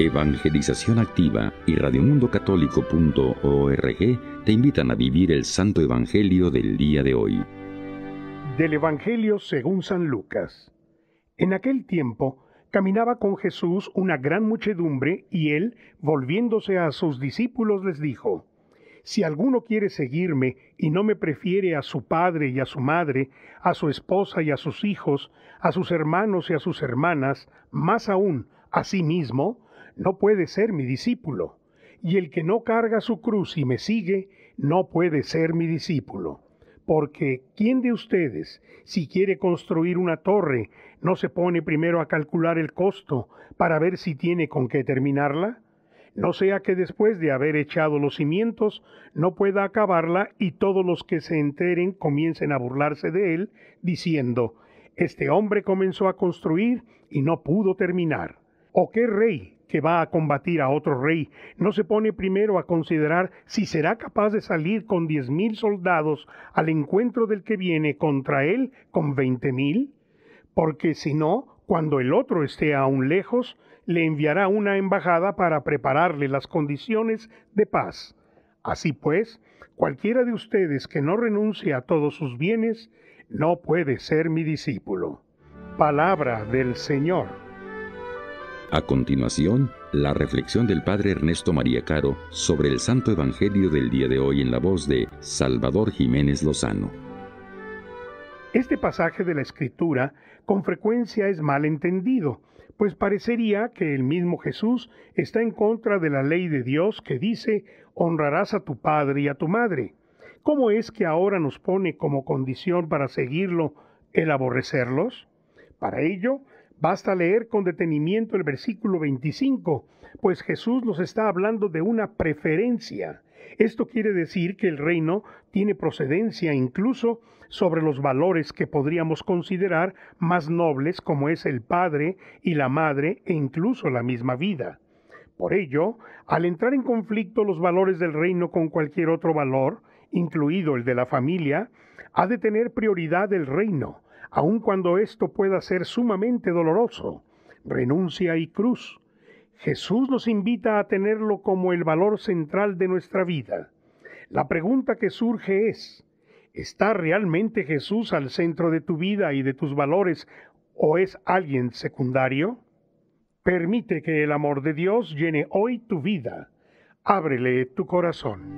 Evangelización Activa y radiomundocatólico.org te invitan a vivir el Santo Evangelio del día de hoy. Del Evangelio según San Lucas. En aquel tiempo caminaba con Jesús una gran muchedumbre y él, volviéndose a sus discípulos, les dijo, Si alguno quiere seguirme y no me prefiere a su padre y a su madre, a su esposa y a sus hijos, a sus hermanos y a sus hermanas, más aún a sí mismo, no puede ser mi discípulo, y el que no carga su cruz y me sigue, no puede ser mi discípulo. Porque ¿quién de ustedes, si quiere construir una torre, no se pone primero a calcular el costo para ver si tiene con qué terminarla? No sea que después de haber echado los cimientos no pueda acabarla y todos los que se enteren comiencen a burlarse de él, diciendo, Este hombre comenzó a construir y no pudo terminar. ¿O qué rey, que va a combatir a otro rey no se pone primero a considerar si será capaz de salir con diez mil soldados al encuentro del que viene contra él con veinte mil? Porque si no, cuando el otro esté aún lejos, le enviará una embajada para prepararle las condiciones de paz. Así pues, cualquiera de ustedes que no renuncie a todos sus bienes, no puede ser mi discípulo. Palabra del Señor. A continuación, la reflexión del Padre Ernesto María Caro sobre el Santo Evangelio del día de hoy en la voz de Salvador Jiménez Lozano. Este pasaje de la Escritura con frecuencia es mal entendido, pues parecería que el mismo Jesús está en contra de la ley de Dios que dice honrarás a tu padre y a tu madre. ¿Cómo es que ahora nos pone como condición para seguirlo el aborrecerlos? Para ello, Basta leer con detenimiento el versículo 25, pues Jesús nos está hablando de una preferencia. Esto quiere decir que el reino tiene procedencia incluso sobre los valores que podríamos considerar más nobles como es el padre y la madre e incluso la misma vida. Por ello, al entrar en conflicto los valores del reino con cualquier otro valor, incluido el de la familia, ha de tener prioridad el reino, aun cuando esto pueda ser sumamente doloroso, renuncia y cruz. Jesús nos invita a tenerlo como el valor central de nuestra vida. La pregunta que surge es, ¿está realmente Jesús al centro de tu vida y de tus valores o es alguien secundario? Permite que el amor de Dios llene hoy tu vida. Ábrele tu corazón.